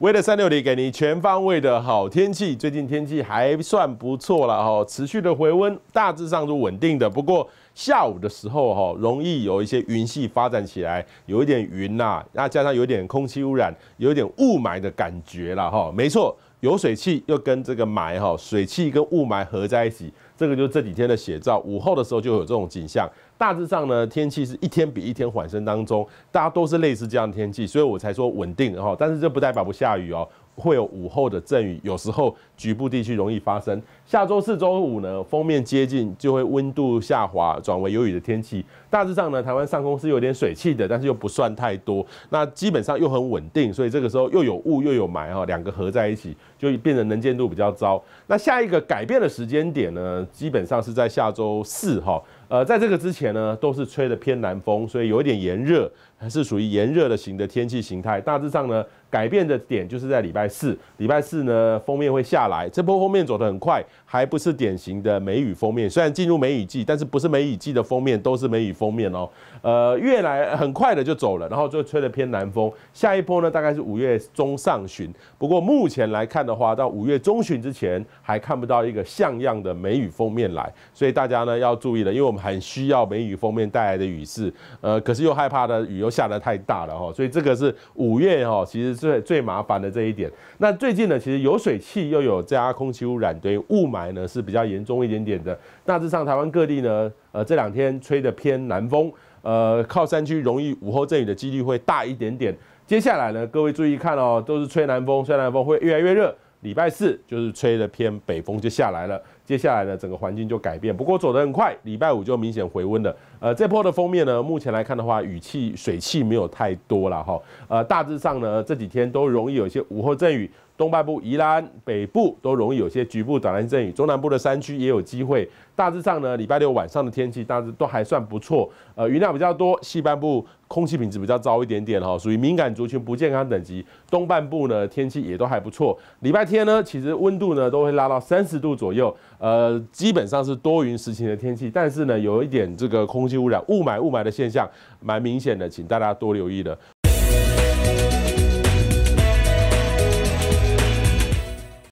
威 e 三六零给你全方位的好天气。最近天气还算不错了哈，持续的回温，大致上是稳定的。不过下午的时候哈，容易有一些云系发展起来，有一点云呐，那加上有点空气污染，有点雾霾的感觉了哈。没错。有水汽又跟这个霾哈，水汽跟雾霾合在一起，这个就是这几天的写照。午后的时候就有这种景象，大致上呢，天气是一天比一天缓升当中，大家都是类似这样天气，所以我才说稳定哈，但是这不代表不下雨哦。会有午后的阵雨，有时候局部地区容易发生。下周四、周五呢，封面接近，就会温度下滑，转为有雨的天气。大致上呢，台湾上空是有点水汽的，但是又不算太多。那基本上又很稳定，所以这个时候又有雾又有霾哈，两个合在一起就变成能见度比较糟。那下一个改变的时间点呢，基本上是在下周四哈。呃，在这个之前呢，都是吹的偏南风，所以有一点炎热，还是属于炎热的型的天气形态。大致上呢，改变的点就是在礼拜四，礼拜四呢，封面会下来。这波封面走得很快，还不是典型的梅雨封面。虽然进入梅雨季，但是不是梅雨季的封面都是梅雨封面哦。呃，越来很快的就走了，然后就吹的偏南风。下一波呢，大概是五月中上旬。不过目前来看的话，到五月中旬之前还看不到一个像样的梅雨封面来，所以大家呢要注意了，因为我们。很需要梅雨封面带来的雨势，呃，可是又害怕的雨又下得太大了哈，所以这个是五月哈，其实最最麻烦的这一点。那最近呢，其实有水汽又有加空气污染，对雾霾呢是比较严重一点点的。大致上台湾各地呢，呃，这两天吹的偏南风，呃，靠山区容易午后阵雨的几率会大一点点。接下来呢，各位注意看哦，都是吹南风，吹南风会越来越热。礼拜四就是吹的偏北风就下来了。接下来呢，整个环境就改变。不过走得很快，礼拜五就明显回温了。呃，这波的封面呢，目前来看的话，雨气水汽没有太多了哈。呃，大致上呢，这几天都容易有些午后阵雨，东半部、宜兰北部都容易有些局部短暂阵雨，中南部的山区也有机会。大致上呢，礼拜六晚上的天气大致都还算不错。呃，云量比较多，西半部空气品质比较糟一点点哈，属于敏感族群不健康等级。东半部呢，天气也都还不错。礼拜天呢，其实温度呢都会拉到三十度左右。呃，基本上是多云时晴的天气，但是呢，有一点这个空气污染、雾霾、雾霾的现象蛮明显的，请大家多留意的。